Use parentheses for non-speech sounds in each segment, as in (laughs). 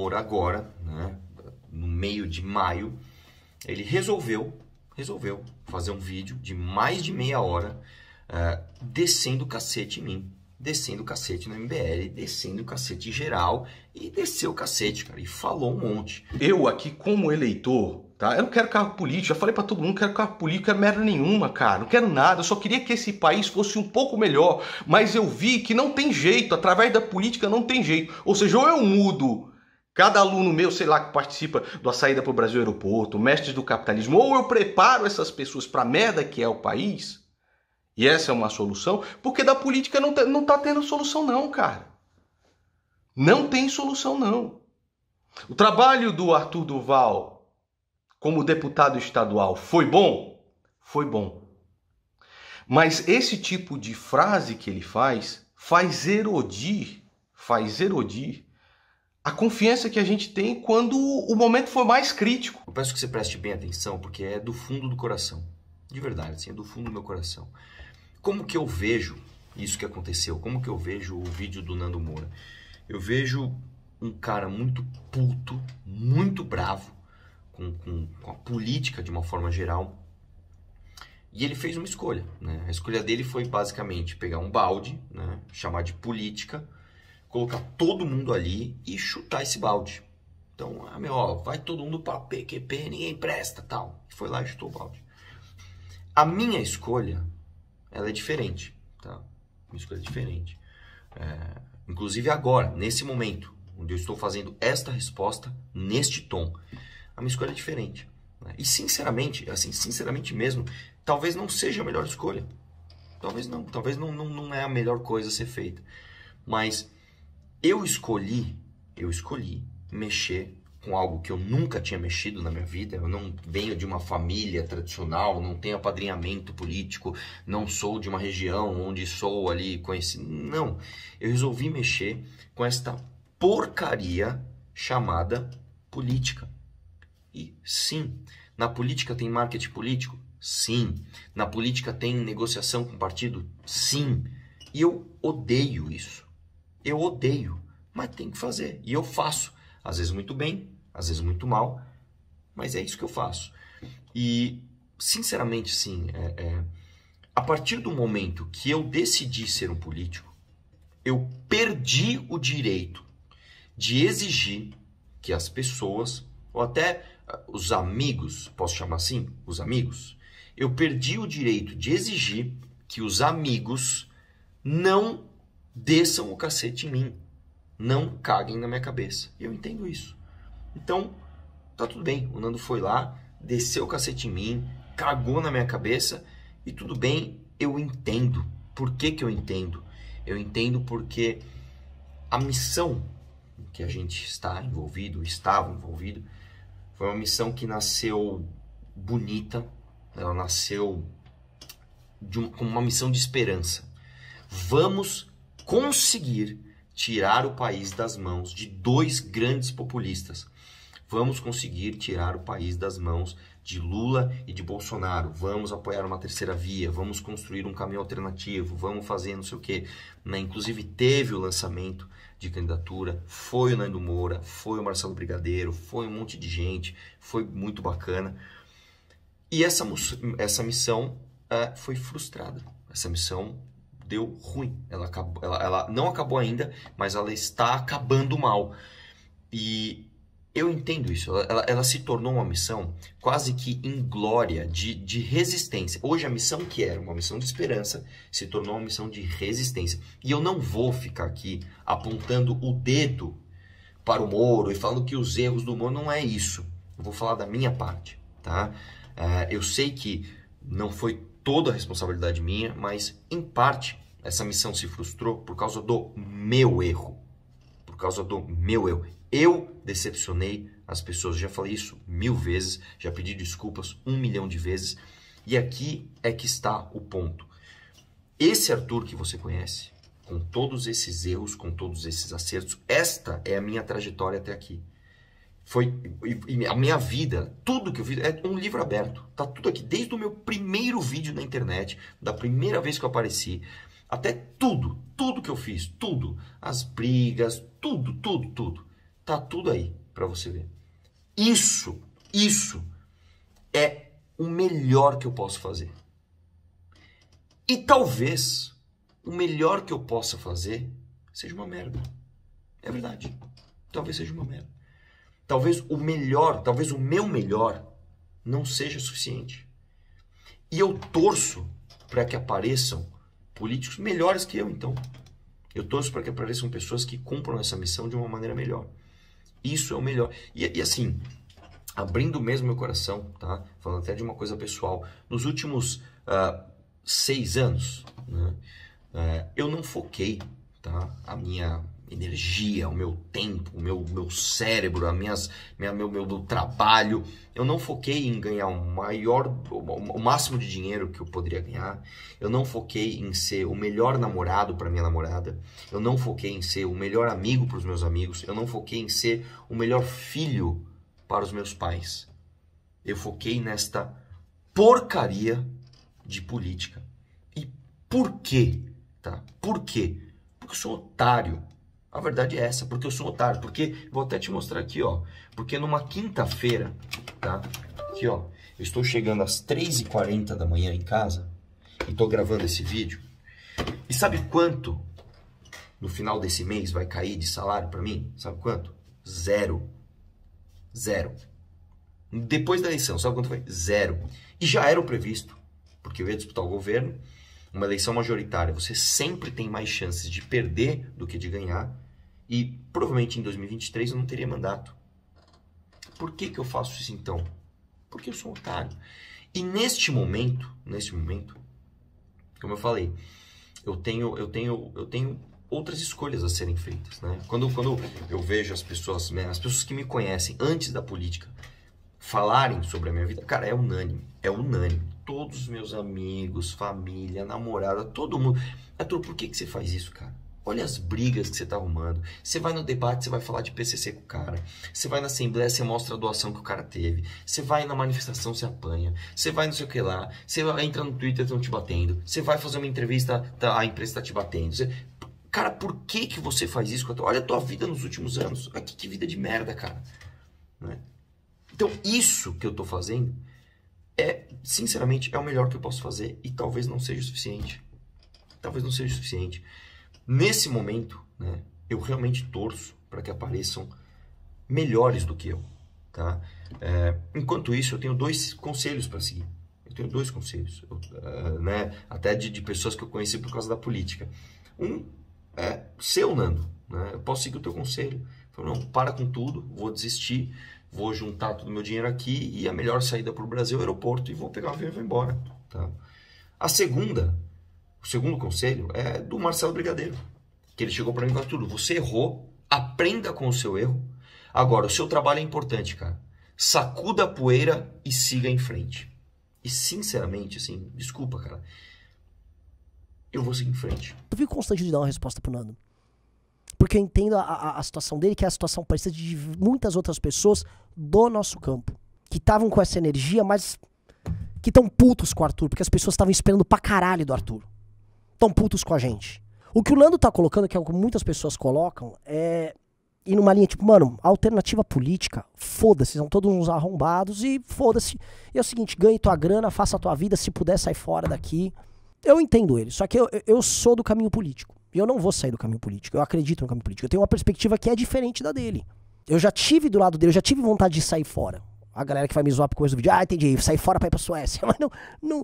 Moro agora, né, no meio de maio, ele resolveu, resolveu fazer um vídeo de mais de meia hora uh, descendo o cacete em mim, descendo o cacete no MBL, descendo o cacete em geral e desceu o cacete, cara, e falou um monte. Eu aqui como eleitor, tá? Eu não quero carro político, já falei para todo mundo, não quero carro político, não quero merda nenhuma, cara, não quero nada, eu só queria que esse país fosse um pouco melhor, mas eu vi que não tem jeito, através da política não tem jeito. Ou seja, ou eu mudo Cada aluno meu, sei lá, que participa da saída para o Brasil Aeroporto, mestres do capitalismo, ou eu preparo essas pessoas para a merda que é o país, e essa é uma solução, porque da política não, tá, não tá tendo solução, não, cara. Não tem solução, não. O trabalho do Arthur Duval como deputado estadual foi bom? Foi bom. Mas esse tipo de frase que ele faz faz erodir, faz erodir a confiança que a gente tem quando o momento for mais crítico. Eu peço que você preste bem atenção, porque é do fundo do coração. De verdade, assim, é do fundo do meu coração. Como que eu vejo isso que aconteceu? Como que eu vejo o vídeo do Nando Moura? Eu vejo um cara muito puto, muito bravo com, com, com a política de uma forma geral. E ele fez uma escolha. Né? A escolha dele foi basicamente pegar um balde, né? chamar de política colocar todo mundo ali e chutar esse balde. Então, ah, meu, ó, vai todo mundo para PQP, ninguém presta, tal. foi lá e chutou o balde. A minha escolha, ela é diferente, tá? Minha escolha é diferente. É, inclusive agora, nesse momento, onde eu estou fazendo esta resposta, neste tom, a minha escolha é diferente. Né? E sinceramente, assim, sinceramente mesmo, talvez não seja a melhor escolha. Talvez não, talvez não, não, não é a melhor coisa a ser feita. Mas eu escolhi, eu escolhi mexer com algo que eu nunca tinha mexido na minha vida. Eu não venho de uma família tradicional, não tenho apadrinhamento político, não sou de uma região onde sou ali conhecido. Não. Eu resolvi mexer com esta porcaria chamada política. E sim, na política tem marketing político? Sim. Na política tem negociação com partido? Sim. E eu odeio isso eu odeio, mas tem que fazer. E eu faço. Às vezes muito bem, às vezes muito mal, mas é isso que eu faço. E, sinceramente, sim, é, é, a partir do momento que eu decidi ser um político, eu perdi o direito de exigir que as pessoas, ou até ah, os amigos, posso chamar assim? Os amigos. Eu perdi o direito de exigir que os amigos não desçam o cacete em mim. Não caguem na minha cabeça. eu entendo isso. Então, tá tudo bem. O Nando foi lá, desceu o cacete em mim, cagou na minha cabeça e tudo bem, eu entendo. Por que, que eu entendo? Eu entendo porque a missão que a gente está envolvido, estava envolvido, foi uma missão que nasceu bonita, ela nasceu de uma, com uma missão de esperança. Vamos conseguir tirar o país das mãos de dois grandes populistas. Vamos conseguir tirar o país das mãos de Lula e de Bolsonaro. Vamos apoiar uma terceira via, vamos construir um caminho alternativo, vamos fazer não sei o quê. Né? Inclusive, teve o lançamento de candidatura, foi o Nando Moura, foi o Marcelo Brigadeiro, foi um monte de gente, foi muito bacana. E essa, essa missão uh, foi frustrada. Essa missão deu ruim. Ela, acabou, ela, ela não acabou ainda, mas ela está acabando mal. E eu entendo isso. Ela, ela, ela, se tornou uma missão quase que inglória, de, de resistência. Hoje, a missão que era uma missão de esperança se tornou uma missão de resistência. E eu não vou ficar aqui apontando o dedo para o Moro e falando que os erros do Moro não é isso. Eu vou falar da minha parte, tá? Uh, eu sei que não foi toda a responsabilidade minha, mas em parte essa missão se frustrou por causa do meu erro. Por causa do meu erro. Eu decepcionei as pessoas. Já falei isso mil vezes, já pedi desculpas um milhão de vezes. E aqui é que está o ponto. Esse Arthur que você conhece, com todos esses erros, com todos esses acertos, esta é a minha trajetória até aqui. Foi a minha vida, tudo que eu fiz é um livro aberto. Tá tudo aqui, desde o meu primeiro vídeo na internet, da primeira vez que eu apareci, até tudo, tudo que eu fiz, tudo. As brigas, tudo, tudo, tudo. Tá tudo aí para você ver. Isso, isso é o melhor que eu posso fazer. E talvez o melhor que eu possa fazer seja uma merda. É verdade. Talvez seja uma merda. Talvez o melhor, talvez o meu melhor não seja suficiente. E eu torço para que apareçam políticos melhores que eu, então. Eu torço para que apareçam pessoas que cumpram essa missão de uma maneira melhor. Isso é o melhor. E, e assim, abrindo mesmo meu coração, tá? Falando até de uma coisa pessoal. Nos últimos uh, seis anos, né? uh, eu não foquei tá? a minha energia, o meu tempo, o meu, meu cérebro, a minhas, minha, meu, meu, meu trabalho. Eu não foquei em ganhar o maior, o máximo de dinheiro que eu poderia ganhar. Eu não foquei em ser o melhor namorado para minha namorada. Eu não foquei em ser o melhor amigo para os meus amigos. Eu não foquei em ser o melhor filho para os meus pais. Eu foquei nesta porcaria de política. E por quê? Tá? Por quê? Porque eu sou otário. A verdade é essa, porque eu sou otário. Porque, vou até te mostrar aqui, ó. Porque numa quinta-feira, tá? Aqui, ó. Eu estou chegando às 3h40 da manhã em casa e estou gravando esse vídeo. E sabe quanto no final desse mês vai cair de salário para mim? Sabe quanto? Zero. Zero. Depois da eleição, sabe quanto foi? Zero. E já era o previsto, porque eu ia disputar o governo uma eleição majoritária, você sempre tem mais chances de perder do que de ganhar. E provavelmente em 2023 eu não teria mandato. Por que, que eu faço isso então? Porque eu sou um otário. E neste momento, neste momento, como eu falei, eu tenho, eu tenho, eu tenho outras escolhas a serem feitas, né? Quando, quando eu vejo as pessoas, né, as pessoas que me conhecem antes da política falarem sobre a minha vida, cara, é unânime, é unânime todos os meus amigos, família, namorada, todo mundo. Arthur, por que, que você faz isso, cara? Olha as brigas que você está arrumando. Você vai no debate, você vai falar de PCC com o cara. Você vai na assembleia, você mostra a doação que o cara teve. Você vai na manifestação, você apanha. Você vai não sei o que lá. Você entra no Twitter, estão te batendo. Você vai fazer uma entrevista, tá, a empresa está te batendo. Cara, por que, que você faz isso? Olha a tua vida nos últimos anos. Aqui, que vida de merda, cara. Né? Então, isso que eu estou fazendo é, sinceramente, é o melhor que eu posso fazer e talvez não seja o suficiente. Talvez não seja o suficiente. Nesse momento, né, eu realmente torço para que apareçam melhores do que eu, tá? É, enquanto isso, eu tenho dois conselhos para seguir. Eu tenho dois conselhos, eu, ah, né? Até de, de, pessoas que eu conheci por causa da política. Um é seu, Nando. Né? Eu posso seguir o teu conselho. falo, não, para com tudo, vou desistir vou juntar todo o meu dinheiro aqui e a melhor saída para o Brasil é o aeroporto e vou pegar o avião e vou embora. Tá? A segunda, o segundo conselho é do Marcelo Brigadeiro, que ele chegou para mim e falou tudo, você errou, aprenda com o seu erro, agora o seu trabalho é importante, cara, sacuda a poeira e siga em frente. E sinceramente, assim, desculpa, cara, eu vou seguir em frente. viu o constante de dar uma resposta pro Nando porque eu entendo a, a, a, situação dele, que é a situação parecida de muitas outras pessoas do nosso campo, que estavam com essa energia, mas que estão putos com o Arthur, porque as pessoas estavam esperando pra caralho do Arthur. Estão putos com a gente. O que o Lando tá colocando, que é o que muitas pessoas colocam, é ir numa linha tipo, mano, alternativa política, foda-se, são todos uns arrombados e foda-se. E é o seguinte, ganhe tua grana, faça a tua vida, se puder, sai fora daqui. Eu entendo ele, só que eu, eu sou do caminho político. E eu não vou sair do caminho político. Eu acredito no caminho político. Eu tenho uma perspectiva que é diferente da dele. Eu já tive do lado dele, eu já tive vontade de sair fora. A galera que vai me zoar por coisa do vídeo, ah, entendi, sair fora pra ir pra Suécia. (laughs) Mas não, não,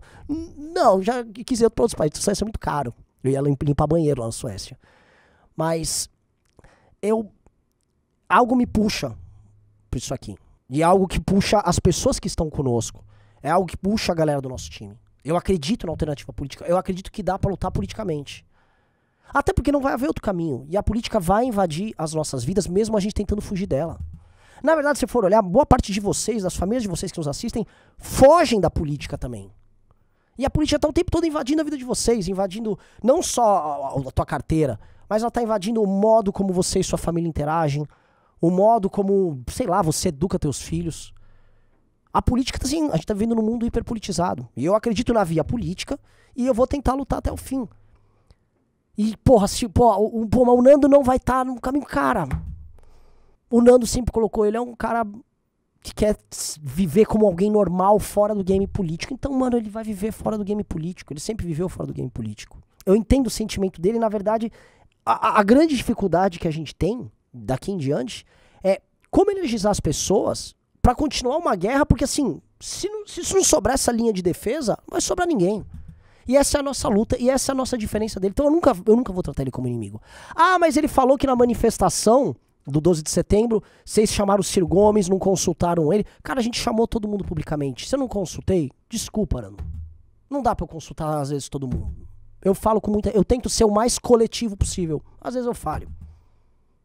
não já quis ir pra outros países. Suécia é muito caro. Eu ia limpar banheiro lá na Suécia. Mas eu. Algo me puxa por isso aqui. E é algo que puxa as pessoas que estão conosco. É algo que puxa a galera do nosso time. Eu acredito na alternativa política. Eu acredito que dá para lutar politicamente. Até porque não vai haver outro caminho. E a política vai invadir as nossas vidas, mesmo a gente tentando fugir dela. Na verdade, se for olhar, boa parte de vocês, das famílias de vocês que nos assistem, fogem da política também. E a política está o tempo todo invadindo a vida de vocês, invadindo não só a, a, a tua carteira, mas ela está invadindo o modo como você e sua família interagem, o modo como, sei lá, você educa teus filhos. A política, tá assim, a gente está vivendo num mundo hiperpolitizado. E eu acredito na via política e eu vou tentar lutar até o fim. E, porra, se, porra, o, porra, o Nando não vai estar tá no caminho, cara. O Nando sempre colocou, ele é um cara que quer viver como alguém normal fora do game político. Então, mano, ele vai viver fora do game político. Ele sempre viveu fora do game político. Eu entendo o sentimento dele, na verdade, a, a grande dificuldade que a gente tem daqui em diante é como energizar as pessoas para continuar uma guerra, porque assim, se, não, se isso não sobrar essa linha de defesa, não vai sobrar ninguém. E essa é a nossa luta e essa é a nossa diferença dele. Então eu nunca, eu nunca vou tratar ele como inimigo. Ah, mas ele falou que na manifestação do 12 de setembro, vocês chamaram o Ciro Gomes, não consultaram ele. Cara, a gente chamou todo mundo publicamente. Se eu não consultei, desculpa, Arano. Não dá para eu consultar às vezes todo mundo. Eu falo com muita, eu tento ser o mais coletivo possível. Às vezes eu falho.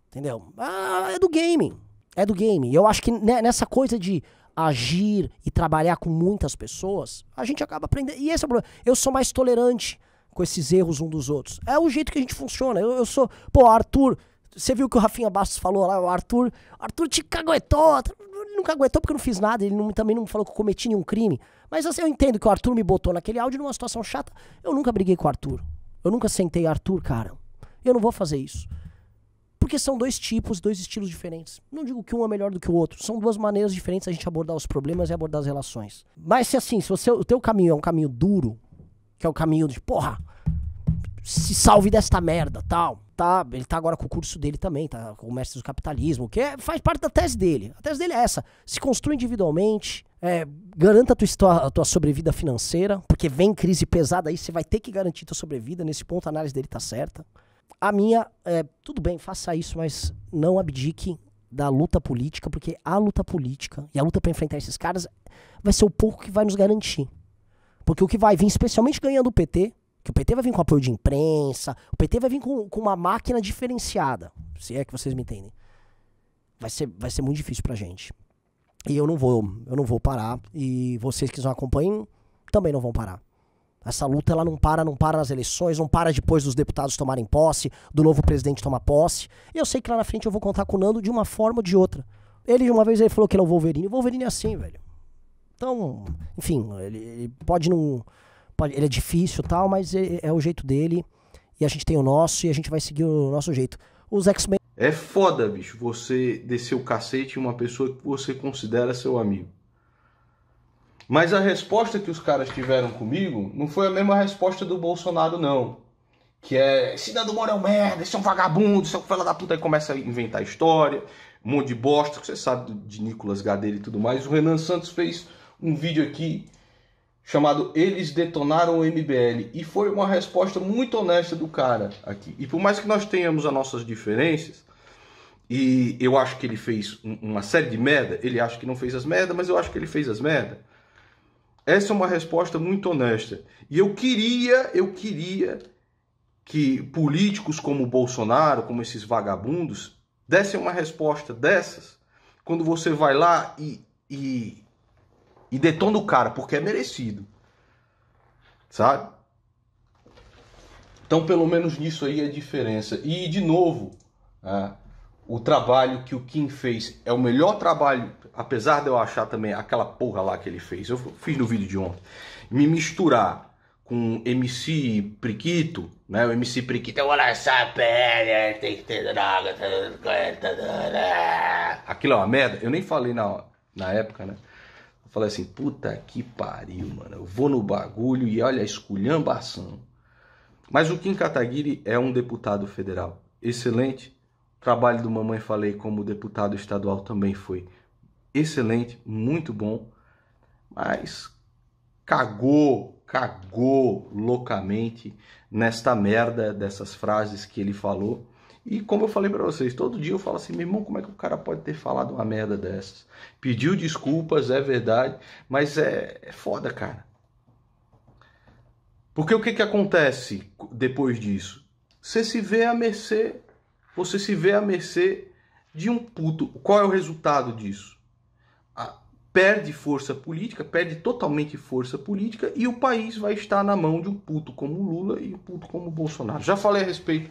Entendeu? Ah, é do game. É do game. Eu acho que nessa coisa de agir e trabalhar com muitas pessoas, a gente acaba aprendendo. E esse é o problema. Eu sou mais tolerante com esses erros um dos outros. É o jeito que a gente funciona. Eu, eu sou. Pô, Arthur. Você viu que o Rafinha Bastos falou lá, o Arthur. Arthur te caguetou. Ele não caguetou porque eu não fiz nada. Ele não, também não falou que eu cometi nenhum crime. Mas assim, eu entendo que o Arthur me botou naquele áudio numa situação chata. Eu nunca briguei com o Arthur. Eu nunca sentei Arthur, cara. Eu não vou fazer isso. Porque são dois tipos, dois estilos diferentes. Não digo que um é melhor do que o outro, são duas maneiras diferentes a gente abordar os problemas e abordar as relações. Mas se assim, se você, o teu caminho é um caminho duro, que é o caminho de, porra, se salve desta merda, tal. Tá, ele tá agora com o curso dele também, tá com o mestre do capitalismo, que é, faz parte da tese dele. A tese dele é essa: se construa individualmente, é, garanta a tua, a tua sobrevida financeira, porque vem crise pesada aí, você vai ter que garantir tua sobrevida. Nesse ponto a análise dele tá certa a minha é, tudo bem, faça isso, mas não abdique da luta política, porque a luta política e a luta para enfrentar esses caras vai ser o pouco que vai nos garantir. Porque o que vai vir, especialmente ganhando o PT, que o PT vai vir com apoio de imprensa, o PT vai vir com, com uma máquina diferenciada, se é que vocês me entendem. Vai ser, vai ser muito difícil pra gente. E eu não vou, eu não vou parar. E vocês que nos acompanham também não vão parar. Essa luta ela não para, não para nas eleições, não para depois dos deputados tomarem posse, do novo presidente tomar posse. E eu sei que lá na frente eu vou contar com o Nando de uma forma ou de outra. Ele, uma vez, ele falou que ele é o Wolverine. O Wolverine é assim, velho. Então, enfim, ele, ele pode não. Pode, ele é difícil tal, mas é, é o jeito dele. E a gente tem o nosso e a gente vai seguir o nosso jeito. Os X-Men. É foda, bicho, você descer o cacete em uma pessoa que você considera seu amigo. Mas a resposta que os caras tiveram comigo não foi a mesma resposta do Bolsonaro, não. Que é, cidadão Moro é um merda, esse é um vagabundo, esse é um fela da puta, aí começa a inventar história, um monte de bosta, que você sabe de Nicolas Gadeira e tudo mais. O Renan Santos fez um vídeo aqui chamado Eles Detonaram o MBL. E foi uma resposta muito honesta do cara aqui. E por mais que nós tenhamos as nossas diferenças, e eu acho que ele fez uma série de merda, ele acha que não fez as merda, mas eu acho que ele fez as merda. Essa é uma resposta muito honesta. E eu queria, eu queria que políticos como Bolsonaro, como esses vagabundos, dessem uma resposta dessas quando você vai lá e, e, e detona o cara, porque é merecido. Sabe? Então, pelo menos nisso aí é a diferença. E, de novo, né, o trabalho que o Kim fez é o melhor trabalho, apesar de eu achar também aquela porra lá que ele fez. Eu fiz no vídeo de ontem. Me misturar com MC Priquito, né? O MC Priquito, eu vou lançar pele, tem que ter droga. Tá, tá, tá, Aquilo é uma merda. Eu nem falei na, na época, né? Eu falei assim, puta que pariu, mano. Eu vou no bagulho e olha a esculhambação. Mas o Kim Kataguiri é um deputado federal excelente trabalho do Mamãe Falei como deputado estadual também foi excelente, muito bom, mas cagou, cagou loucamente nesta merda dessas frases que ele falou. E como eu falei para vocês, todo dia eu falo assim, meu irmão, como é que o cara pode ter falado uma merda dessas? Pediu desculpas, é verdade, mas é, é foda, cara. Porque o que, que acontece depois disso? Você se vê à mercê você se vê à mercê de um puto. Qual é o resultado disso? perde força política, perde totalmente força política e o país vai estar na mão de um puto como Lula e um puto como Bolsonaro. Já falei a respeito